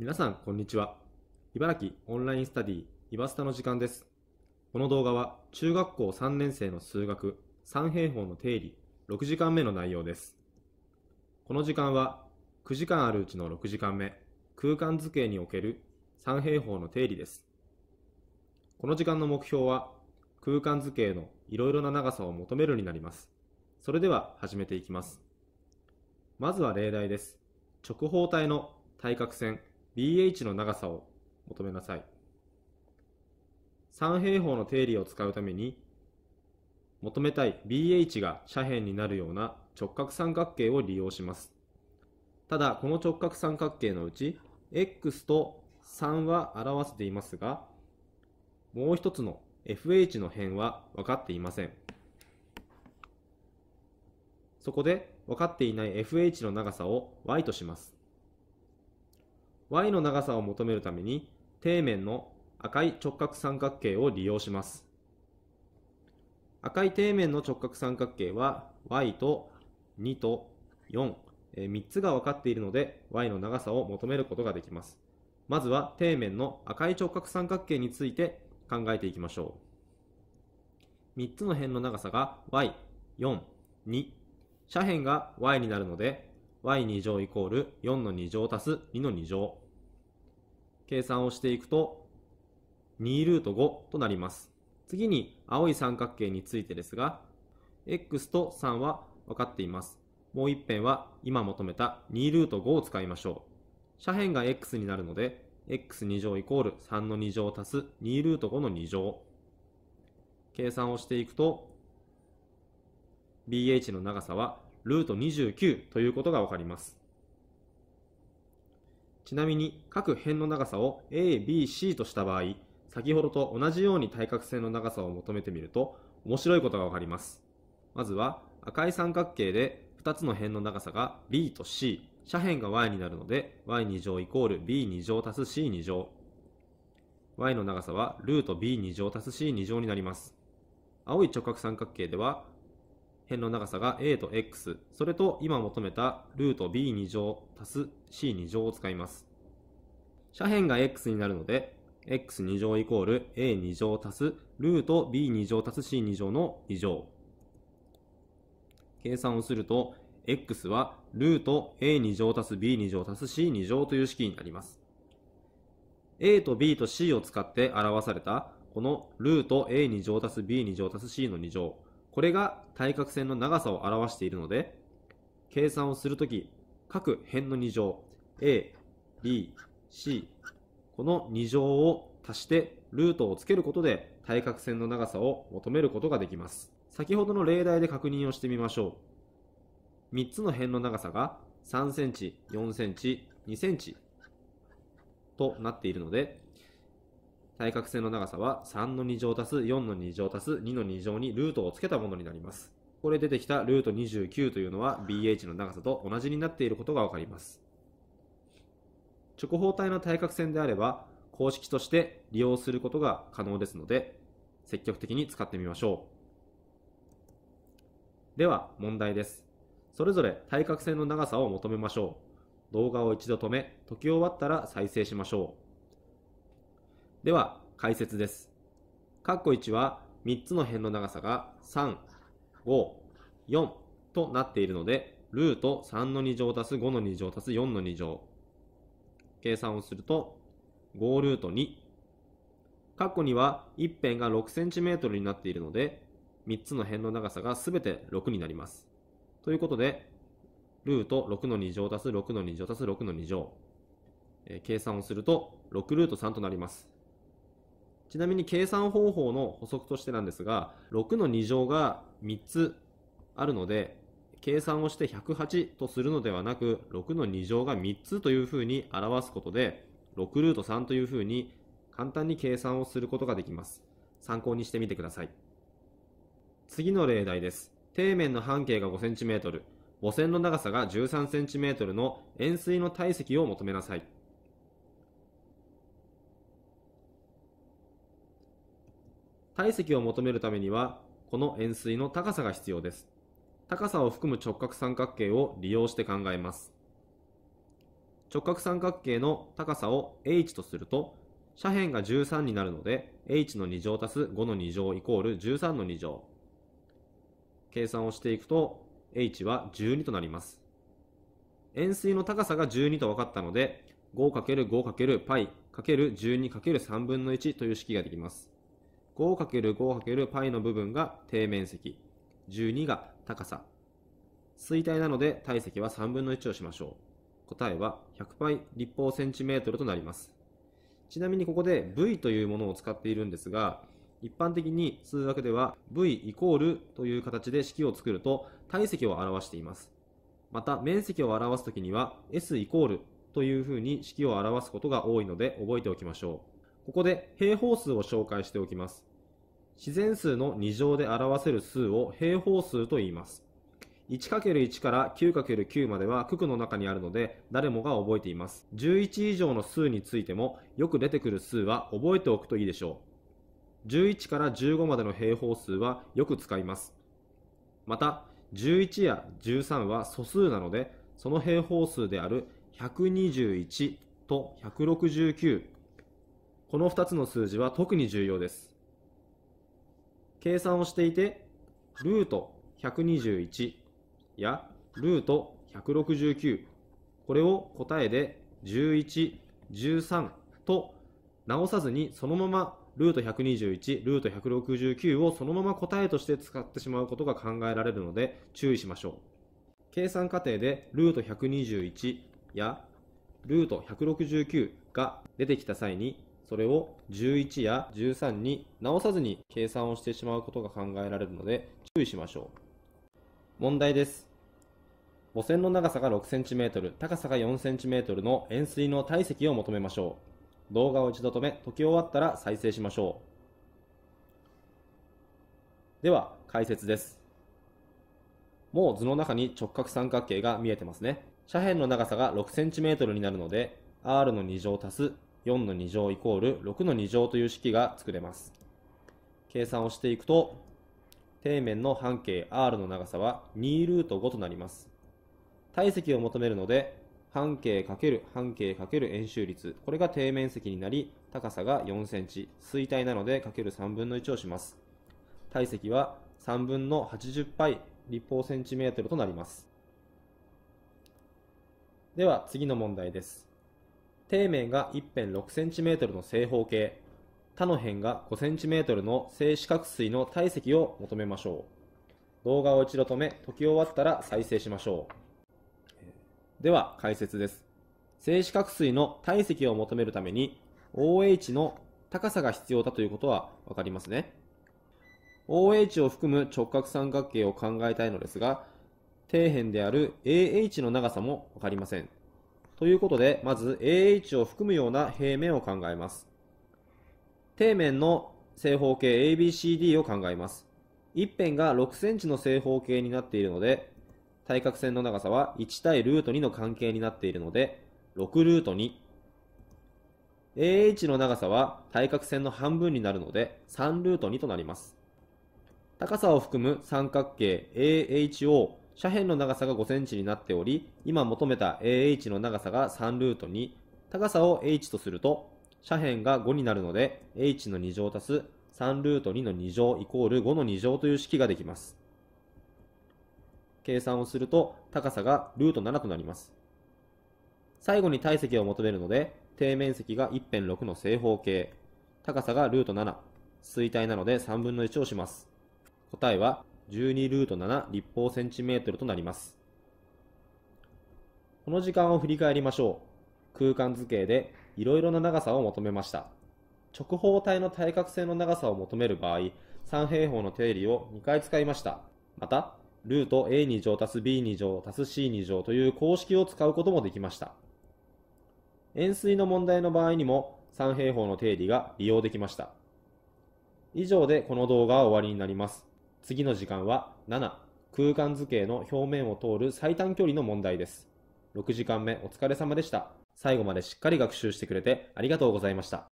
皆さん、こんにちは。茨城オンラインスタディ、イバスタの時間です。この動画は、中学校3年生の数学、三平方の定理、6時間目の内容です。この時間は、9時間あるうちの6時間目、空間図形における三平方の定理です。この時間の目標は、空間図形のいろいろな長さを求めるになります。それでは始めていきます。まずは例題です。直方体の対角線 BH の長さを求めなさい。三平方の定理を使うために、求めたい BH が斜辺になるような直角三角形を利用します。ただ、この直角三角形のうち、x と3は表せていますが、もう一つの fh の辺は分かっていません。そこで分かっていない fh の長さを y とします。y の長さを求めるために底面の赤い直角三角形を利用します。赤い底面の直角三角形は y と2と4、え3つが分かっているので y の長さを求めることができます。まずは底面の赤い直角三角形について考えていきましょう。3つの辺の長さが y、4、2。斜辺が y になるので y2 乗イコール4の2乗足す2の2乗。計算をしていくと、2ルート5となります。次に青い三角形についてですが、x と3は分かっています。もう一辺は今求めた2ルート5を使いましょう。斜辺が x になるので、x2 乗イコール3の2乗足す2ルート5の2乗。計算をしていくと、bh の長さはルート29ということがわかります。ちなみに各辺の長さを A、B、C とした場合、先ほどと同じように対角線の長さを求めてみると面白いことがわかります。まずは赤い三角形で2つの辺の長さが B と C、斜辺が y になるので y2 乗イコール b2 乗足す c2 乗。y の長さはルート b2 乗足す c2 乗になります。青い直角三角形では辺の長さが a と x、それと今求めたルート b2 乗足す c2 乗を使います。斜辺が x になるので、x2 乗イコール a2 乗足すルート b2 乗足す c2 乗の2乗。計算をすると、x はルート a2 乗足す b2 乗足す c2 乗という式になります。a と b と c を使って表された、このルート a2 乗足す b2 乗足す c の2乗。これが対角線の長さを表しているので、計算をするとき、各辺の2乗、a、b、c、この2乗を足してルートをつけることで対角線の長さを求めることができます。先ほどの例題で確認をしてみましょう。3つの辺の長さが3センチ、4センチ、2センチとなっているので、対角線の長さは3の2乗足す4の2乗足す2の2乗にルートをつけたものになります。ここで出てきたルート29というのは BH の長さと同じになっていることがわかります。直方体の対角線であれば公式として利用することが可能ですので積極的に使ってみましょう。では問題です。それぞれ対角線の長さを求めましょう。動画を一度止め、解き終わったら再生しましょう。では、解説です。括弧コ1は3つの辺の長さが3、5、4となっているので、ルート3の2乗足す5の2乗足す4の2乗。計算をすると、5ルート2。括弧コ2は1辺が6トルになっているので、3つの辺の長さがすべて6になります。ということで、ルート6の2乗足す6の2乗足す6の2乗。計算をすると、6ルート3となります。ちなみに計算方法の補足としてなんですが、6の2乗が3つあるので、計算をして108とするのではなく、6の2乗が3つというふうに表すことで、6ルート3というふうに簡単に計算をすることができます。参考にしてみてください。次の例題です。底面の半径が 5cm、母線の長さが 13cm の円錐の体積を求めなさい。体積を求めるためには、この円錐の高さが必要です。高さを含む直角三角形を利用して考えます。直角三角形の高さを h とすると、斜辺が13になるので、h の2乗足す5の2乗イコール13の2乗。計算をしていくと、h は12となります。円錐の高さが12と分かったので、5×5× パイ ×12×3 分の1という式ができます。5×5× の部分が底面積、12が高さ。衰退なので体積は3分の1をしましょう。答えは100倍立方センチメートルとなります。ちなみにここで V というものを使っているんですが、一般的に数学では V イコールという形で式を作ると体積を表しています。また面積を表すときには S イコールというふうに式を表すことが多いので覚えておきましょう。ここで平方数を紹介しておきます。自然数の2乗で表せる数を平方数と言います。1×1 から 9×9 までは九九の中にあるので誰もが覚えています。11以上の数についてもよく出てくる数は覚えておくといいでしょう。11から15までの平方数はよく使います。また、11や13は素数なので、その平方数である121と169この2つの数字は特に重要です。計算をしていて、ルート121やルート169、これを答えで11、13と直さずにそのままルート121、ルート169をそのまま答えとして使ってしまうことが考えられるので注意しましょう。計算過程でルート121やルート169が出てきた際にそれを11や13に直さずに計算をしてしまうことが考えられるので注意しましょう。問題です。母船の長さが 6cm、高さが 4cm の円錐の体積を求めましょう。動画を一度止め、解き終わったら再生しましょう。では、解説です。もう図の中に直角三角形が見えてますね。斜辺の長さが 6cm になるので、r の2乗足す4の2乗イコール6の2乗という式が作れます。計算をしていくと、底面の半径 r の長さは2ルート5となります。体積を求めるので、半径×半径×円周率、これが底面積になり、高さが4センチ、衰体なので ×3 分の1をします。体積は3分の80倍立方センチメートルとなります。では次の問題です。底面が1辺 6cm の正方形、他の辺が 5cm の正四角錐の体積を求めましょう。動画を一度止め、解き終わったら再生しましょう。では解説です。正四角錐の体積を求めるために OH の高さが必要だということはわかりますね。OH を含む直角三角形を考えたいのですが、底辺である AH の長さもわかりません。ということで、まず AH を含むような平面を考えます。底面の正方形 ABCD を考えます。一辺が6センチの正方形になっているので、対角線の長さは1対ルート2の関係になっているので、6ルート2。AH の長さは対角線の半分になるので、3ルート2となります。高さを含む三角形 AHO 斜辺の長さが5センチになっており、今求めた AH の長さが3ルート2、高さを h とすると、斜辺が5になるので、h の2乗足す3ルート2の2乗イコール5の2乗という式ができます。計算をすると、高さがルート7となります。最後に体積を求めるので、底面積が1.6の正方形、高さがルート7、衰退なので3分の1をします。答えは12ルート7立方センチメートルとなります。この時間を振り返りましょう。空間図形でいろいろな長さを求めました。直方体の対角線の長さを求める場合、三平方の定理を2回使いました。また、ルート a2 乗足す b2 乗足す c2 乗という公式を使うこともできました。円錐の問題の場合にも三平方の定理が利用できました。以上でこの動画は終わりになります。次の時間は7、空間図形の表面を通る最短距離の問題です。6時間目お疲れ様でした。最後までしっかり学習してくれてありがとうございました。